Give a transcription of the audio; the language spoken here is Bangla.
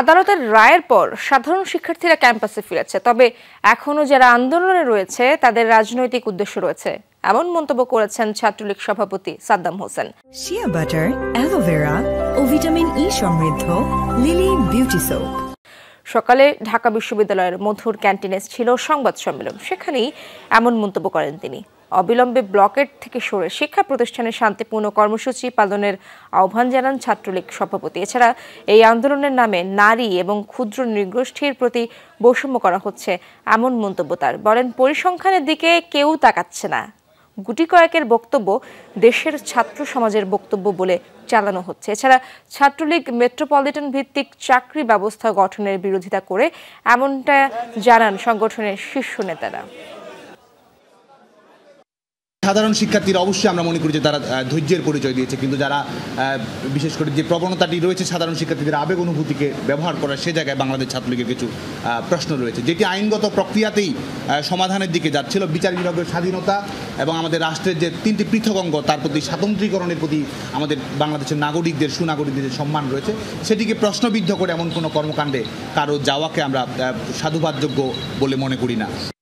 আদালতের রায়ের পর সাধারণ শিক্ষার্থীরা ক্যাম্পাসে ফিরেছে তবে এখনও যারা আন্দোলনে রয়েছে তাদের রাজনৈতিক উদ্দেশ্য রয়েছে এমন মন্তব্য করেছেন ছাত্রলীগ সভাপতি Saddam Hossain shea butter aloe vera vitamin E e সমৃদ্ধ লিলি বিউটি সোপ সকালে ঢাকা বিশ্ববিদ্যালয়ের মধুর ক্যান্টিনে ছিল সংবাদ সম্মেলন সেখানেই এমন মন্তব্য করেন তিনি অবিলম্বে ব্লকের থেকে সরে শিক্ষা প্রতিষ্ঠানে শান্তিপূর্ণ কর্মসূচি পালনের আহ্বান জানান ছাত্রলীগ সভাপতি এছাড়া এই আন্দোলনের নামে নারী এবং ক্ষুদ্র নৃগোষ্ঠীর প্রতি বৈষম্য করা হচ্ছে এমন মন্তব্য তার বলেন পরিসংখ্যানের দিকে কেউ তাকাচ্ছে না গুটি কয়েকের বক্তব্য দেশের ছাত্র সমাজের বক্তব্য বলে চালানো হচ্ছে এছাড়া ছাত্রলীগ মেট্রোপলিটন ভিত্তিক চাকরি ব্যবস্থা গঠনের বিরোধিতা করে এমনটা জানান সংগঠনের শীর্ষ নেতারা সাধারণ শিক্ষার্থীরা অবশ্যই আমরা মনে করি যে তারা ধৈর্যের পরিচয় দিয়েছে কিন্তু যারা বিশেষ করে যে প্রবণতাটি রয়েছে সাধারণ শিক্ষার্থীদের আবেগ অনুভূতিকে ব্যবহার করা সে জায়গায় বাংলাদেশ ছাত্রলীগের কিছু প্রশ্ন রয়েছে যেটি আইনগত প্রক্রিয়াতেই সমাধানের দিকে যাচ্ছিল বিচার বিভাগের স্বাধীনতা এবং আমাদের রাষ্ট্রের যে তিনটি পৃথক অঙ্গ তার প্রতি স্বাতন্ত্রীকরণের প্রতি আমাদের বাংলাদেশের নাগরিকদের সুনাগরিকদের যে সম্মান রয়েছে সেটিকে প্রশ্নবিদ্ধ করে এমন কোনো কর্মকাণ্ডে কারো যাওয়াকে আমরা সাধুবাদযোগ্য বলে মনে করি না